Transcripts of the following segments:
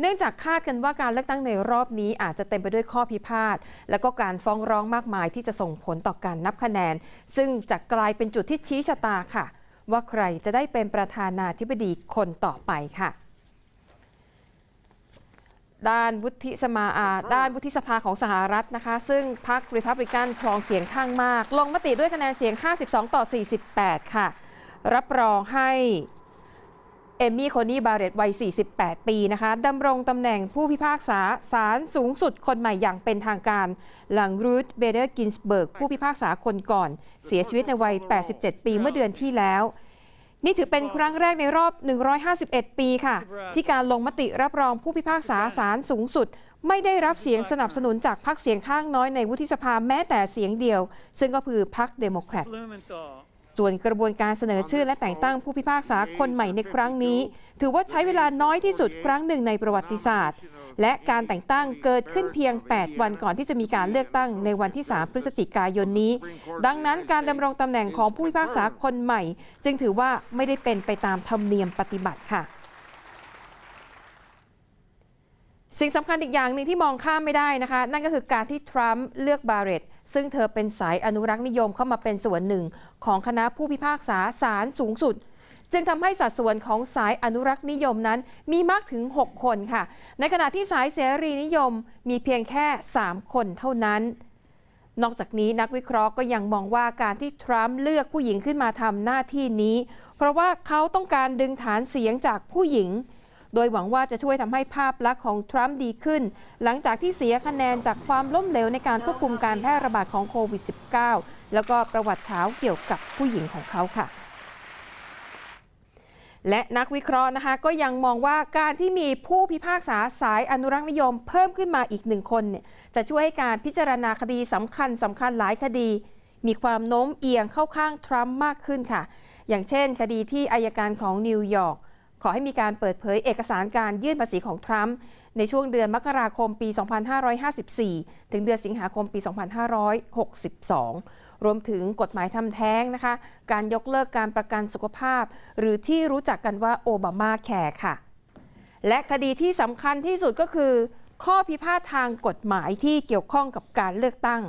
เนื่องจากคาดกันว่าการเลือกตั้งในรอบนี้อาจจะเต็มไปด้วยข้อพิพาทและก็การฟ้องร้องมากมายที่จะส่งผลต่อการนับคะแนน ซึ่งจะกลายเป็นจุดที่ชี้ชะตาค่ะ ว่าใครจะได้เป็นประธานาธิบดีคนต่อไปค่ะ ด้านวุฒิสมาอาด้านวุฒิสภาของสหรัฐนะคะ ซึ่งพรรคริพับลิกันครองเสียงข้างมากลงมติด้วยคะแนนเสียง 52 ต่อ 48 ค่ะ รับรองให้เอมี่คอนี่บาเรต วัย 48 ปี นะคะดำรงตำแหน่งผู้พิพากษาศาลสูงสุดคนใหม่อย่างเป็นทางการ หลังรูธเบเดอร์กินสเบิร์ก ผู้พิพากษาคนก่อน เสียชีวิตในวัย 87 ปีเมื่อเดือนที่แล้ว นี่ถือเป็นครั้งแรกในรอบ 151 ปีค่ะ ที่การลงมติรับรองผู้พิพากษาศาลสูงสุด ไม่ได้รับเสียงสนับสนุนจากพรรคเสียงข้างน้อยในวุฒิสภาแม้แต่เสียงเดียว ซึ่งก็คือพรรคเดโมแครตส่วนกระบวนการเสนอชื่อและแต่งตั้งผู้พิพากษาคนใหม่ในครั้งนี้ ถือว่าใช้เวลาน้อยที่สุดครั้งหนึ่งในประวัติศาสตร์และการแต่งตั้งเกิดขึ้นเพียง 8 วันก่อนที่จะมีการเลือกตั้งในวันที่ 3 พฤศจิกายนนี้ ดังนั้นการดำรงตำแหน่งของผู้พิพากษาคนใหม่ จึงถือว่าไม่ได้เป็นไปตามธรรมเนียมปฏิบัติค่ะสิ่งสำคัญอีกอย่างหนึ่งที่มองข้ามไม่ได้นะคะนั่นก็คือการที่ทรัมป์เลือกบาเรตซึ่งเธอเป็นสายอนุรักษ์นิยมเข้ามาเป็นส่วนหนึ่งของคณะผู้พิพากษาศาลสูงสุด จึงทำให้สัดส่วนของสายอนุรักษ์นิยมนั้นมีมากถึง 6 คนค่ะ ในขณะที่สายเสรีนิยมมีเพียงแค่ 3 คนเท่านั้น นอกจากนี้นักวิเคราะห์ก็ยังมองว่าการที่ทรัมป์เลือกผู้หญิงขึ้นมาทำหน้าที่นี้เพราะว่าเขาต้องการดึงฐานเสียงจากผู้หญิงโดยหวังว่าจะช่วยทำให้ภาพลักษณ์ของทรัมป์ดีขึ้น หลังจากที่เสียคะแนนจากความล้มเหลวในการควบคุมการแพร่ระบาดของโควิด -19 แล้วก็ประวัติเช้าเกี่ยวกับผู้หญิงของเขาค่ะ และนักวิเคราะห์นะคะก็ยังมองว่าการที่มีผู้พิพากษาสายอนุรักษ์นิยมเพิ่มขึ้นมาอีกหนึ่งคนเนี่ยจะช่วยให้การพิจารณาคดีสำคัญสำคัญหลายคดี มีความโน้มเอียงเข้าข้างทรัมป์มากขึ้นค่ะ อย่างเช่น คดีที่อายการของนิวยอร์กขอให้มีการเปิดเผยเอกสารการยื่นภาษีของทรัมป์ในช่วงเดือนมกราคมปี 2554 ถึงเดือนสิงหาคมปี 2562 รวมถึงกฎหมายทำแท้งนะคะ การยกเลิกการประกันสุขภาพ หรือที่รู้จักกันว่าโอบามาแคร์ค่ะ และคดีที่สำคัญที่สุดก็คือ ข้อพิพาททางกฎหมายที่เกี่ยวข้องกับการเลือกตั้ง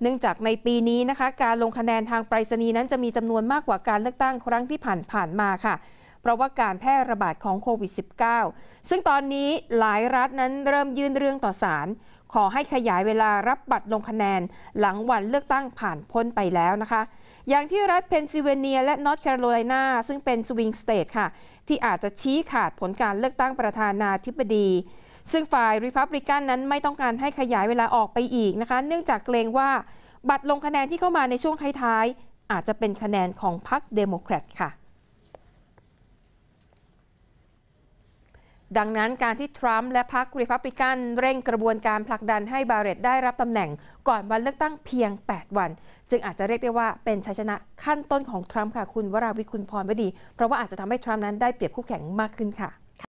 เนื่องจากในปีนี้นะคะ การลงคะแนนทางไปรษณีย์นั้นจะมีจำนวนมากกว่าการเลือกตั้งครั้งที่ผ่านๆมาค่ะเพราะว่าการแพร่ระบาดของโควิด -19 ซึ่งตอนนี้หลายรัฐนั้นเริ่มยื่นเรื่องต่อศาลขอให้ขยายเวลารับบัตรลงคะแนนหลังวันเลือกตั้งผ่านพ้นไปแล้วนะคะ อย่างที่รัฐเพนซิลเวเนีย และนอร์ทแคโรไลนาซึ่งเป็นสวิงสเตทค่ะ ที่อาจจะชี้ขาดผลการเลือกตั้งประธานาธิบดี ซึ่งฝ่ายริพับลิกันนั้นไม่ต้องการให้ขยายเวลาออกไปอีกนะคะ เนื่องจากเกรงว่าบัตรลงคะแนนที่เข้ามาในช่วงท้ายๆอาจจะเป็นคะแนนของพรรคเดโมแครตค่ะดังนั้นการที่ทรัมป์และพรรครีพับลิกันเร่งกระบวนการผลักดันให้บาเรตได้รับตำแหน่ง ก่อนวันเลือกตั้งเพียง 8 วัน จึงอาจจะเรียกได้ว่าเป็นชัยชนะขั้นต้นของทรัมป์ค่ะ คุณวราวิทย์คุณพร่ดี เพราะว่าอาจจะทำให้ทรัมป์นั้นได้เปรียบคู่แข่งมากขึ้นค่ะ